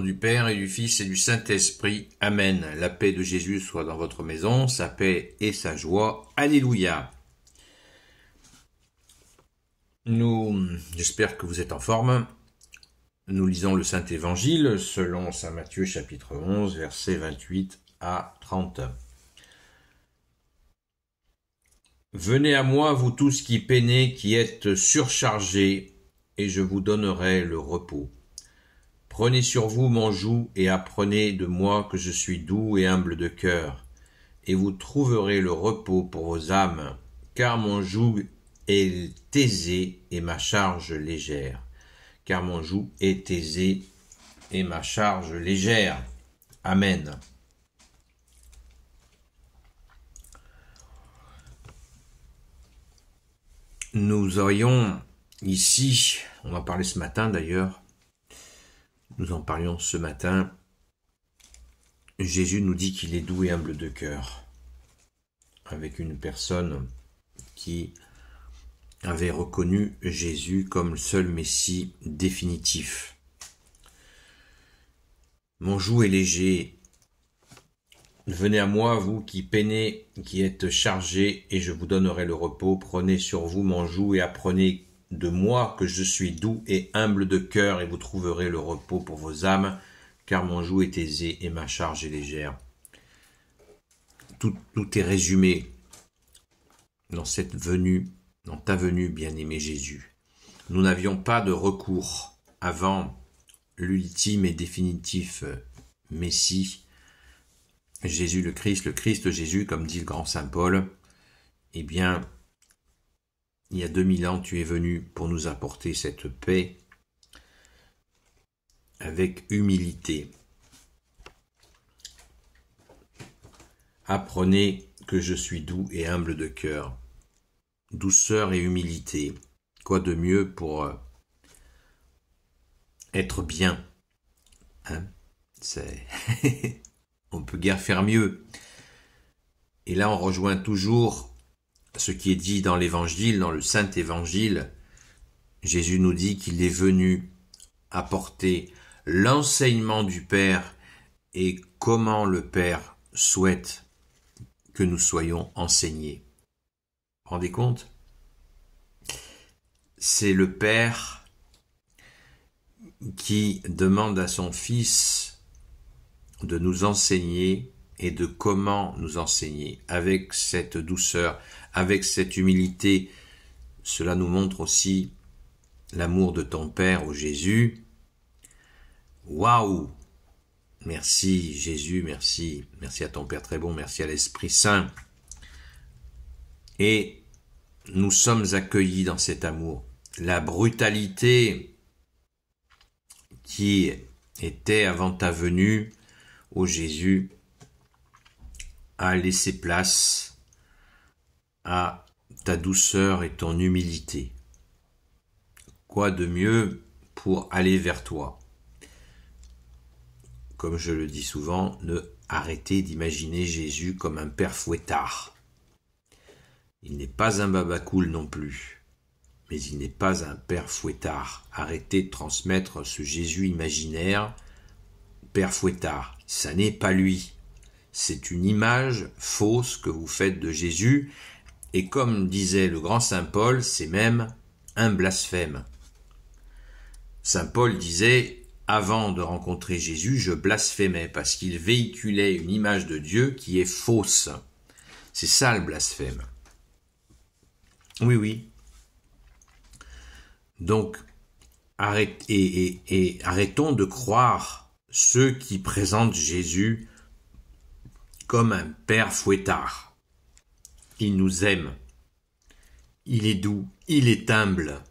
du Père et du Fils et du Saint-Esprit. Amen. La paix de Jésus soit dans votre maison, sa paix et sa joie. Alléluia. Nous, j'espère que vous êtes en forme. Nous lisons le Saint Évangile selon Saint Matthieu chapitre 11 versets 28 à 30. Venez à moi, vous tous qui peinez, qui êtes surchargés, et je vous donnerai le repos. Prenez sur vous mon joug et apprenez de moi que je suis doux et humble de cœur, et vous trouverez le repos pour vos âmes, car mon joug est aisé et ma charge légère. Car mon joug est aisé et ma charge légère. Amen. Nous aurions ici, on en parlait ce matin d'ailleurs, nous en parlions ce matin. Jésus nous dit qu'il est doux et humble de cœur, avec une personne qui avait reconnu Jésus comme le seul Messie définitif. Mon joug est léger. Venez à moi, vous qui peinez, qui êtes chargés, et je vous donnerai le repos. Prenez sur vous mon joug et apprenez de moi que je suis doux et humble de cœur, et vous trouverez le repos pour vos âmes, car mon joug est aisé et ma charge est légère. Tout, tout est résumé dans cette venue, dans ta venue, bien-aimé Jésus. Nous n'avions pas de recours avant l'ultime et définitif euh, Messie, Jésus le Christ, le Christ Jésus, comme dit le grand Saint Paul, eh bien, il y a 2000 ans, tu es venu pour nous apporter cette paix avec humilité. Apprenez que je suis doux et humble de cœur. Douceur et humilité. Quoi de mieux pour euh, être bien hein? on peut guère faire mieux. Et là on rejoint toujours ce qui est dit dans l'évangile, dans le saint évangile, Jésus nous dit qu'il est venu apporter l'enseignement du Père et comment le Père souhaite que nous soyons enseignés. Vous rendez compte C'est le Père qui demande à son Fils de nous enseigner et de comment nous enseigner avec cette douceur, avec cette humilité, cela nous montre aussi l'amour de ton Père, au Jésus. Waouh Merci Jésus, merci, merci à ton Père très bon, merci à l'Esprit Saint. Et nous sommes accueillis dans cet amour. La brutalité qui était avant ta venue, au Jésus, a laissé place à ta douceur et ton humilité. Quoi de mieux pour aller vers toi Comme je le dis souvent, ne arrêtez d'imaginer Jésus comme un père fouettard. Il n'est pas un babacoul non plus, mais il n'est pas un père fouettard. Arrêtez de transmettre ce Jésus imaginaire, père fouettard. Ça n'est pas lui. C'est une image fausse que vous faites de Jésus et comme disait le grand saint Paul, c'est même un blasphème. Saint Paul disait Avant de rencontrer Jésus, je blasphémais parce qu'il véhiculait une image de Dieu qui est fausse. C'est ça le blasphème. Oui, oui. Donc, arrête, et, et arrêtons de croire ceux qui présentent Jésus comme un père fouettard il nous aime. Il est doux, il est humble.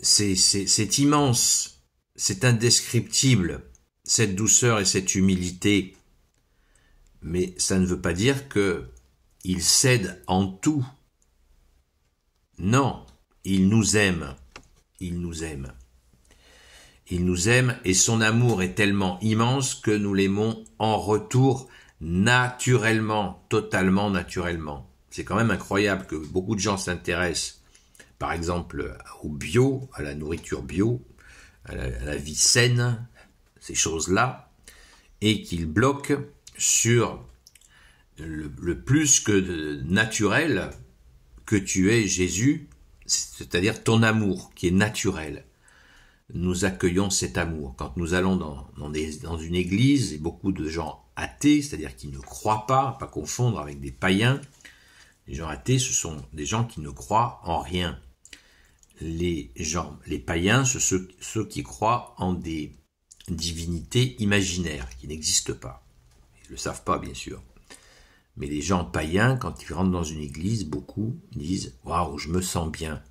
C'est immense, c'est indescriptible, cette douceur et cette humilité. Mais ça ne veut pas dire que il cède en tout. Non, il nous aime, il nous aime. Il nous aime et son amour est tellement immense que nous l'aimons en retour naturellement, totalement naturellement. C'est quand même incroyable que beaucoup de gens s'intéressent, par exemple, au bio, à la nourriture bio, à la, vie saine, ces choses-là, et qu'ils bloquent sur le, plus que naturel que tu es Jésus, c'est-à-dire ton amour qui est naturel nous accueillons cet amour. Quand nous allons dans, dans, une église, et beaucoup de gens athées, c'est-à-dire qui ne croient pas, pas confondre avec des païens. Les gens athées, ce sont des gens qui ne croient en rien. Les gens, les païens, ce sont ceux, qui croient en des divinités imaginaires qui n'existent pas. Ils le savent pas, bien sûr. Mais les gens païens, quand ils rentrent dans une église, beaucoup disent Waouh, je me sens bien.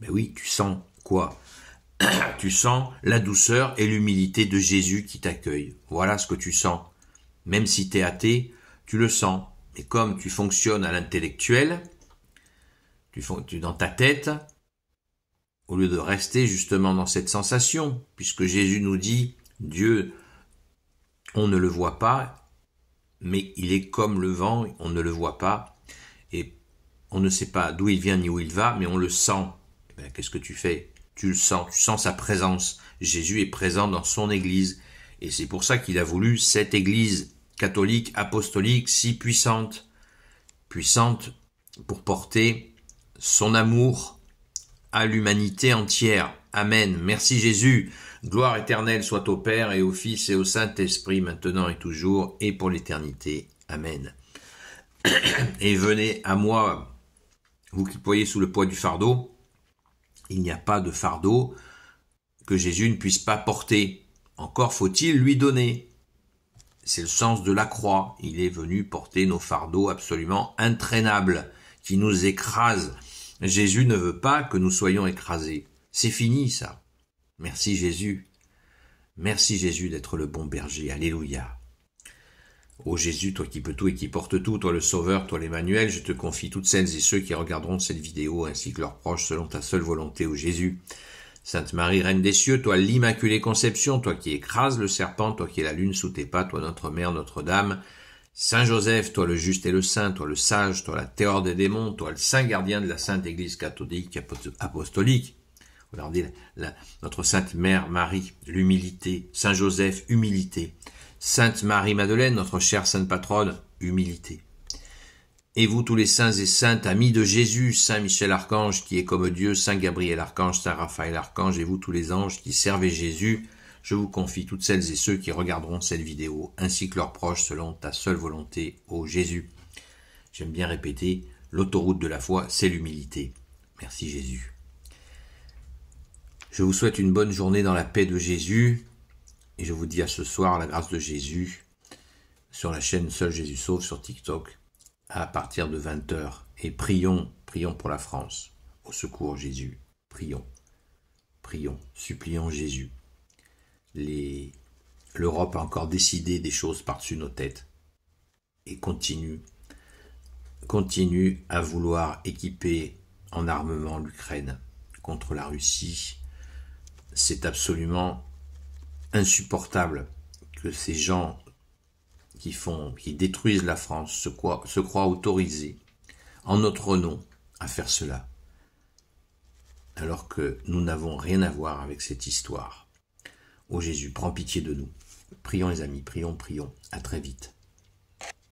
Mais ben oui, tu sens quoi Tu sens la douceur et l'humilité de Jésus qui t'accueille. Voilà ce que tu sens. Même si tu es athée, tu le sens. Et comme tu fonctionnes à l'intellectuel, tu, tu dans ta tête, au lieu de rester justement dans cette sensation, puisque Jésus nous dit, Dieu, on ne le voit pas, mais il est comme le vent, on ne le voit pas, et on ne sait pas d'où il vient ni où il va, mais on le sent. Eh ben, qu'est-ce que tu fais Tu le sens, tu sens sa présence. Jésus est présent dans son Église, et c'est pour ça qu'il a voulu cette Église catholique, apostolique, si puissante, puissante pour porter son amour à l'humanité entière. Amen. Merci Jésus. Gloire éternelle soit au Père et au Fils et au Saint-Esprit, maintenant et toujours, et pour l'éternité. Amen. Et venez à moi, vous qui voyez sous le poids du fardeau. Il n'y a pas de fardeau que Jésus ne puisse pas porter. Encore faut-il lui donner. C'est le sens de la croix. Il est venu porter nos fardeaux absolument entraînables, qui nous écrasent. Jésus ne veut pas que nous soyons écrasés. C'est fini, ça. Merci Jésus. Merci Jésus d'être le bon berger. Alléluia. Ô Jésus, toi qui peux tout et qui portes tout, toi le Sauveur, toi l'Emmanuel, je te confie toutes celles et ceux qui regarderont cette vidéo ainsi que leurs proches selon ta seule volonté, ô Jésus. Sainte Marie, Reine des cieux, toi l'Immaculée Conception, toi qui écrases le serpent, toi qui es la lune sous tes pas, toi notre Mère Notre-Dame, Saint Joseph, toi le juste et le saint, toi le sage, toi la terreur des démons, toi le saint gardien de la Sainte Église catholique apostolique, Regardez notre Sainte Mère Marie, l'humilité, Saint Joseph, humilité, Sainte Marie Madeleine, notre chère Sainte Patronne, humilité. Et vous tous les saints et saintes, amis de Jésus, Saint Michel Archange qui est comme Dieu, Saint Gabriel Archange, Saint Raphaël Archange, et vous tous les anges qui servez Jésus, je vous confie toutes celles et ceux qui regarderont cette vidéo, ainsi que leurs proches selon ta seule volonté, ô Jésus. J'aime bien répéter, l'autoroute de la foi, c'est l'humilité. Merci Jésus. Je vous souhaite une bonne journée dans la paix de Jésus, et je vous dis à ce soir la grâce de Jésus sur la chaîne Seul Jésus Sauve sur TikTok à partir de 20 h et prions, prions pour la France. Au secours Jésus, prions, prions, supplions Jésus. L'Europe a encore décidé des choses par-dessus nos têtes et continue, continue à vouloir équiper en armement l'Ukraine contre la Russie. C'est absolument insupportable que ces gens qui font, qui détruisent la France se croient, autorisés, en notre nom, à faire cela, alors que nous n'avons rien à voir avec cette histoire. Ô Jésus, prends pitié de nous. Prions les amis, prions, prions. À très vite.